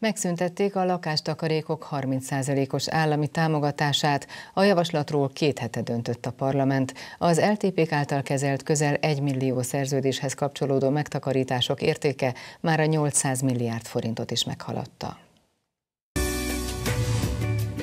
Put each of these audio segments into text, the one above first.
Megszüntették a lakástakarékok 30%-os állami támogatását, a javaslatról két hete döntött a parlament. Az LTP által kezelt közel 1 millió szerződéshez kapcsolódó megtakarítások értéke már a 800 milliárd forintot is meghaladta.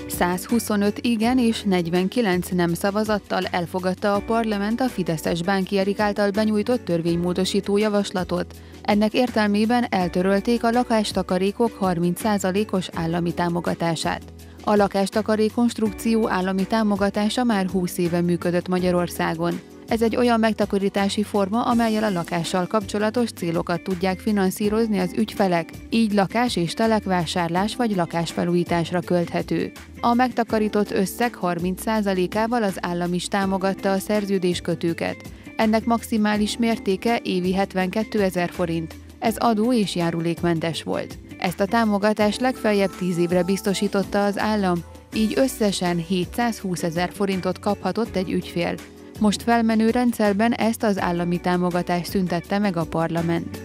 125 igen és 49 nem szavazattal elfogadta a parlament a Fideszes Bánki Erik által benyújtott törvénymódosító javaslatot, ennek értelmében eltörölték a lakástakarékok 30%-os állami támogatását. A lakástakarék konstrukció állami támogatása már 20 éve működött Magyarországon. Ez egy olyan megtakarítási forma, amelyel a lakással kapcsolatos célokat tudják finanszírozni az ügyfelek, így lakás és telekvásárlás vagy lakásfelújításra költhető. A megtakarított összeg 30%-ával az állam is támogatta a szerződéskötőket, ennek maximális mértéke évi 72 ezer forint. Ez adó és járulékmentes volt. Ezt a támogatást legfeljebb 10 évre biztosította az állam, így összesen 720 ezer forintot kaphatott egy ügyfél. Most felmenő rendszerben ezt az állami támogatást szüntette meg a parlament.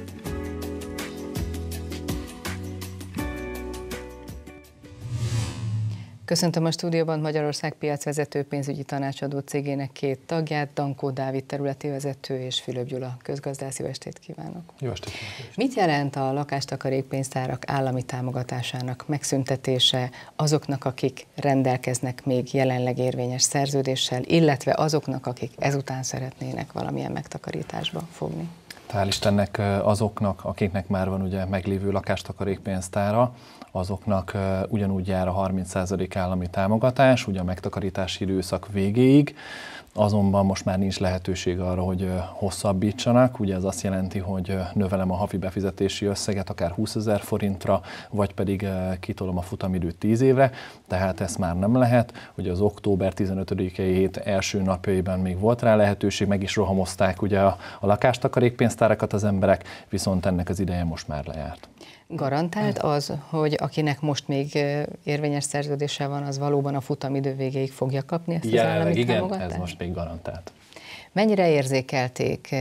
Köszöntöm a stúdióban Magyarország piacvezető pénzügyi tanácsadó cégének két tagját, Dankó Dávid területi vezető és Fülöp Gyula közgazdász. Jó estét kívánok! Jó estét kívánok! Mit jelent a lakástakarék pénztárak állami támogatásának megszüntetése azoknak, akik rendelkeznek még jelenleg érvényes szerződéssel, illetve azoknak, akik ezután szeretnének valamilyen megtakarításba fogni? Hát, hál' Istennek azoknak, akiknek már van ugye meglévő lakástakarékpénztára, azoknak ugyanúgy jár a 30% állami támogatás, ugye a megtakarítási időszak végéig, azonban most már nincs lehetőség arra, hogy hosszabbítsanak. Ugye ez azt jelenti, hogy növelem a havi befizetési összeget akár 20 ezer forintra, vagy pedig kitolom a futamidőt 10 évre, tehát ezt már nem lehet. Ugye az október 15-i hét első napjaiban még volt rá lehetőség, meg is rohamozták ugye a, a lakástakarékpénztárakat az emberek, viszont ennek az ideje most már lejárt. Garantált mm. az, hogy akinek most még érvényes szerződése van, az valóban a futamidő végéig fogja kapni ezt Jelenleg, az állami igen, támogatást? ez most még garantált. Mennyire érzékelték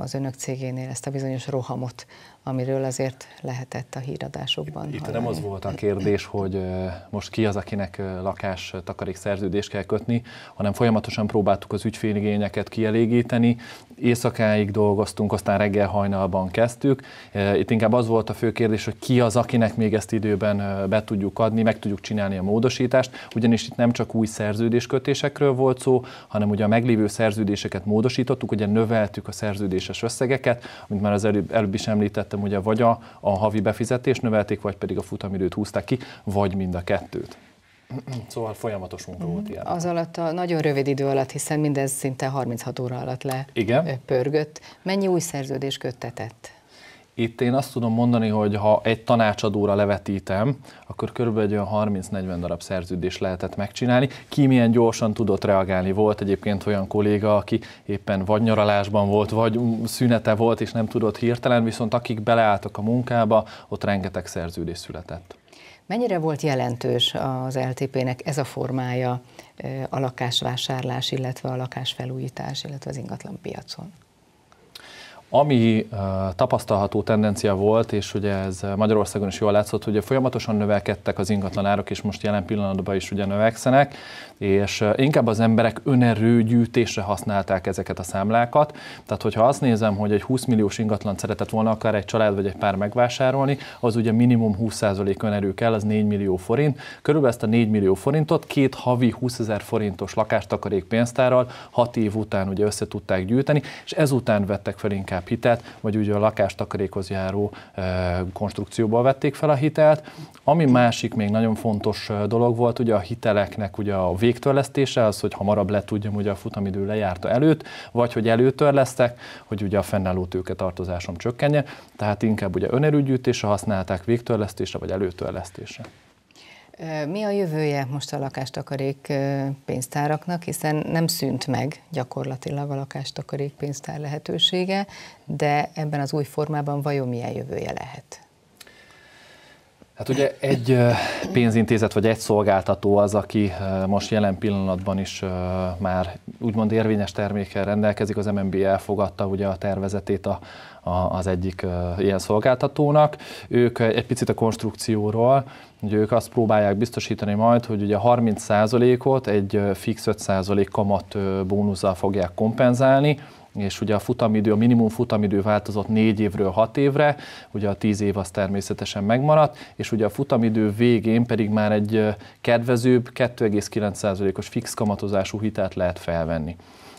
az önök cégénél ezt a bizonyos rohamot, amiről azért lehetett a híradásokban. Itt hallani. nem az volt a kérdés, hogy most ki az, akinek lakás takarék szerződést kell kötni, hanem folyamatosan próbáltuk az ügyféligényeket kielégíteni. Éjszakáig dolgoztunk, aztán reggel hajnalban kezdtük. Itt inkább az volt a fő kérdés, hogy ki az, akinek még ezt időben be tudjuk adni, meg tudjuk csinálni a módosítást, ugyanis itt nem csak új szerződéskötésekről volt szó, hanem ugye a meglévő szerződéseket módosítottuk, ugye növeltük a szerződéses összegeket, amit már az előbb, előbb is említett említettem, ugye vagy a, a havi befizetést növelték, vagy pedig a futamidőt húzták ki, vagy mind a kettőt. Szóval folyamatos munka volt mhm. ilyen. Az alatt a nagyon rövid idő alatt, hiszen mindez szinte 36 óra alatt le Igen. pörgött. Mennyi új szerződés köttetett? Itt én azt tudom mondani, hogy ha egy tanácsadóra levetítem, akkor körülbelül egy olyan 30-40 darab szerződést lehetett megcsinálni. Ki milyen gyorsan tudott reagálni? Volt egyébként olyan kolléga, aki éppen vagy nyaralásban volt, vagy szünete volt, és nem tudott hirtelen, viszont akik beleálltak a munkába, ott rengeteg szerződés született. Mennyire volt jelentős az LTP-nek ez a formája eh, a lakásvásárlás, illetve a lakásfelújítás, illetve az ingatlan piacon? Ami tapasztalható tendencia volt, és ugye ez Magyarországon is jól látszott, hogy folyamatosan növelkedtek az ingatlanárok, és most jelen pillanatban is ugye növekszenek, és inkább az emberek önerőgyűjtésre használták ezeket a számlákat. Tehát, hogyha azt nézem, hogy egy 20 milliós ingatlan szeretett volna akár egy család vagy egy pár megvásárolni, az ugye minimum 20% önerő kell, az 4 millió forint. Körülbelül ezt a 4 millió forintot két havi 20 ezer forintos lakástakarék pénztárral 6 év után ugye össze tudták gyűjteni, és ezután vettek fel inkább inkább hitelt, vagy ugye a lakástakarékhoz járó konstrukcióba vették fel a hitelt. Ami másik még nagyon fontos dolog volt, ugye a hiteleknek ugye a végtörlesztése, az, hogy hamarabb le tudjam ugye a futamidő lejárta előtt, vagy hogy előtörlesztek, hogy ugye a fennálló tőke tartozásom csökkenje. tehát inkább ugye önerőgyűjtésre használták végtörlesztésre vagy előtörlesztésre. Mi a jövője most a lakástakarék pénztáraknak, hiszen nem szűnt meg gyakorlatilag a lakástakarék pénztár lehetősége, de ebben az új formában vajon milyen jövője lehet? Hát ugye egy pénzintézet vagy egy szolgáltató az, aki most jelen pillanatban is már úgymond érvényes termékkel rendelkezik, az MNB elfogadta ugye a tervezetét a, a, az egyik ilyen szolgáltatónak. Ők egy picit a konstrukcióról, ugye ők azt próbálják biztosítani majd, hogy ugye 30%-ot egy fix 5% kamat bónuszal fogják kompenzálni, és ugye a futamidő, a minimum futamidő változott négy évről hat évre, ugye a tíz év az természetesen megmaradt, és ugye a futamidő végén pedig már egy kedvezőbb 2,9%-os fix kamatozású hitelt lehet felvenni.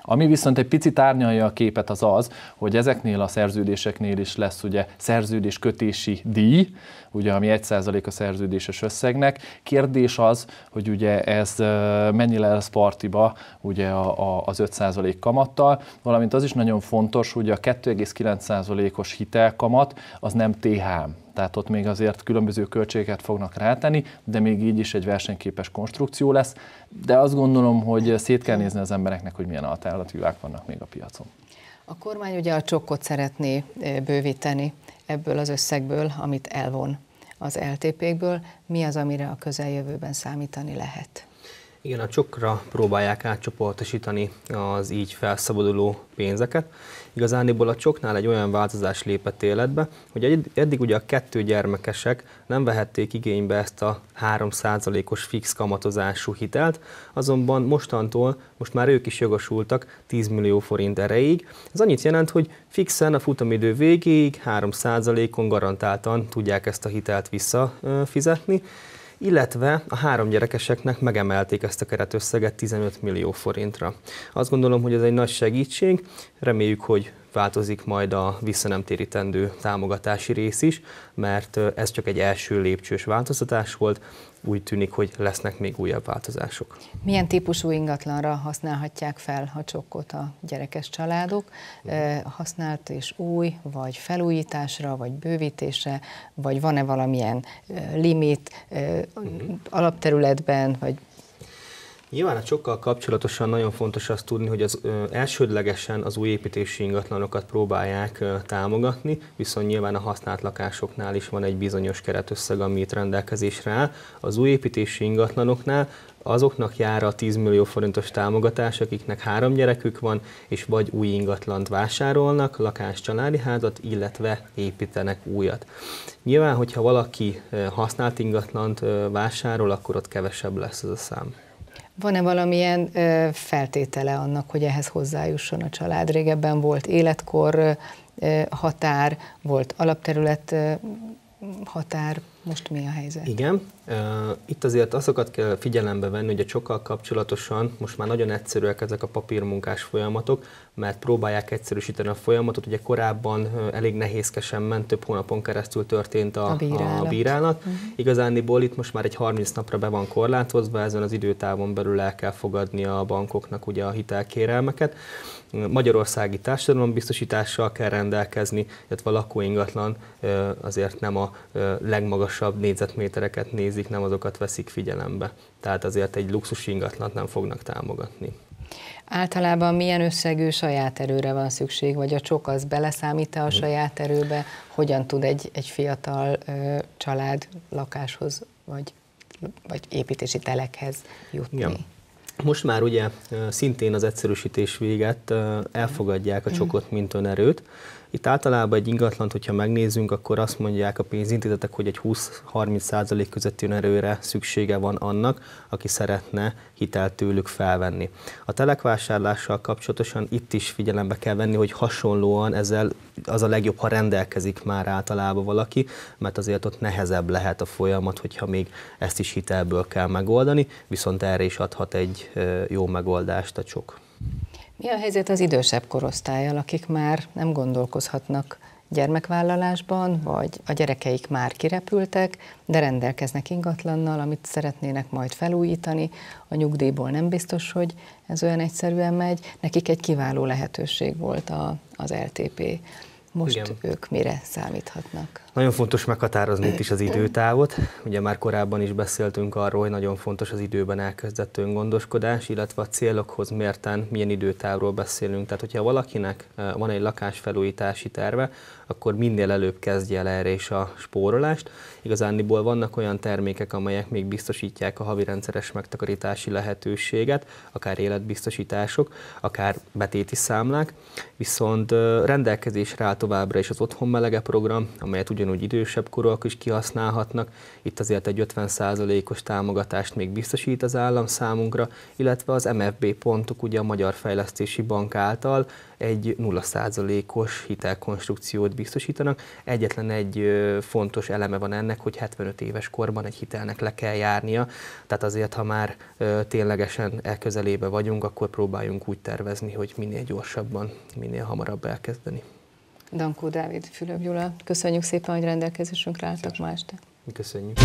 Ami viszont egy picit árnyalja a képet az az, hogy ezeknél a szerződéseknél is lesz ugye szerződés kötési díj, ugye ami 1% a szerződéses összegnek. Kérdés az, hogy ugye ez mennyi lesz partiba ugye a, az 5% kamattal, valamint az is nagyon fontos, hogy a 2,9%-os hitelkamat az nem THM, tehát ott még azért különböző költségeket fognak rátenni, de még így is egy versenyképes konstrukció lesz. De azt gondolom, hogy szét kell nézni az embereknek, hogy milyen alternatívák vannak még a piacon. A kormány ugye a csokkot szeretné e, bővíteni ebből az összegből, amit elvon az LTP-ből. Mi az, amire a közeljövőben számítani lehet? Igen, a csokra próbálják átcsoportosítani az így felszabaduló pénzeket. Igazániból a csoknál egy olyan változás lépett életbe, hogy eddig ugye a kettő gyermekesek nem vehették igénybe ezt a 3%-os fix kamatozású hitelt, azonban mostantól most már ők is jogosultak 10 millió forint erejéig. Ez annyit jelent, hogy fixen a futamidő végéig 3%-on garantáltan tudják ezt a hitelt visszafizetni, illetve a három gyerekeseknek megemelték ezt a keretösszeget 15 millió forintra. Azt gondolom, hogy ez egy nagy segítség, reméljük, hogy változik majd a visszanemtérítendő támogatási rész is, mert ez csak egy első lépcsős változtatás volt, úgy tűnik, hogy lesznek még újabb változások. Milyen típusú ingatlanra használhatják fel a csokkot a gyerekes családok? Mhm. Használt és új, vagy felújításra, vagy bővítése, vagy van-e valamilyen limit mhm. alapterületben, vagy Nyilván a csokkal kapcsolatosan nagyon fontos azt tudni, hogy az elsődlegesen az új építési ingatlanokat próbálják támogatni, viszont nyilván a használt lakásoknál is van egy bizonyos keretösszeg, ami itt rendelkezésre áll. Az új építési ingatlanoknál azoknak jár a 10 millió forintos támogatás, akiknek három gyerekük van, és vagy új ingatlant vásárolnak, lakás családi házat, illetve építenek újat. Nyilván, hogyha valaki használt ingatlant vásárol, akkor ott kevesebb lesz ez a szám. Van-e valamilyen feltétele annak, hogy ehhez hozzájusson a család? Régebben volt életkor határ, volt alapterület határ, most mi a helyzet? Igen, itt azért azokat kell figyelembe venni, hogy a csokkal kapcsolatosan most már nagyon egyszerűek ezek a papírmunkás folyamatok, mert próbálják egyszerűsíteni a folyamatot. Ugye korábban elég nehézkesen ment, több hónapon keresztül történt a, a bírálat. A bírálat. Uh-huh. Igazániból itt most már egy 30 napra be van korlátozva, ezen az időtávon belül el kell fogadni a bankoknak ugye a hitelkérelmeket. Magyarországi társadalombiztosítással kell rendelkezni, illetve a lakóingatlan azért nem a legmagasabb magasabb négyzetmétereket nézik, nem azokat veszik figyelembe. Tehát azért egy luxus ingatlant nem fognak támogatni. Általában milyen összegű saját erőre van szükség, vagy a csok az beleszámít a mhm. saját erőbe? Hogyan tud egy, egy fiatal ö, család lakáshoz, vagy, vagy építési telekhez jutni? Ja. Most már ugye szintén az egyszerűsítés véget elfogadják a mhm. csokot, mint önerőt, itt általában egy ingatlant, hogyha megnézünk, akkor azt mondják a pénzintézetek, hogy egy 20-30% közötti erőre szüksége van annak, aki szeretne hitelt tőlük felvenni. A telekvásárlással kapcsolatosan itt is figyelembe kell venni, hogy hasonlóan ezzel az a legjobb, ha rendelkezik már általában valaki, mert azért ott nehezebb lehet a folyamat, hogyha még ezt is hitelből kell megoldani, viszont erre is adhat egy jó megoldást a csok. Mi a helyzet az idősebb korosztályjal, akik már nem gondolkozhatnak gyermekvállalásban, vagy a gyerekeik már kirepültek, de rendelkeznek ingatlannal, amit szeretnének majd felújítani, a nyugdíjból nem biztos, hogy ez olyan egyszerűen megy, nekik egy kiváló lehetőség volt a, az LTP. Most Igen. ők mire számíthatnak? Nagyon fontos meghatározni itt is az időtávot. Ugye már korábban is beszéltünk arról, hogy nagyon fontos az időben elkezdett öngondoskodás, illetve a célokhoz mérten milyen időtávról beszélünk. Tehát, hogyha valakinek van egy lakásfelújítási terve, akkor minél előbb kezdje el erre is a spórolást. Igazániból vannak olyan termékek, amelyek még biztosítják a havi rendszeres megtakarítási lehetőséget, akár életbiztosítások, akár betéti számlák, viszont rendelkezésre áll továbbra is az Otthon Melege program, amelyet ugyan ugyanúgy idősebb korúak is kihasználhatnak. Itt azért egy 50%-os támogatást még biztosít az állam számunkra, illetve az MFB pontok ugye a Magyar Fejlesztési Bank által egy 0%-os hitelkonstrukciót biztosítanak. Egyetlen egy fontos eleme van ennek, hogy 75 éves korban egy hitelnek le kell járnia, tehát azért, ha már ténylegesen elközelébe vagyunk, akkor próbáljunk úgy tervezni, hogy minél gyorsabban, minél hamarabb elkezdeni. Dankó Dávid, Fülöp Gyula, köszönjük szépen, hogy rendelkezésünkre álltak ma este. Köszönjük.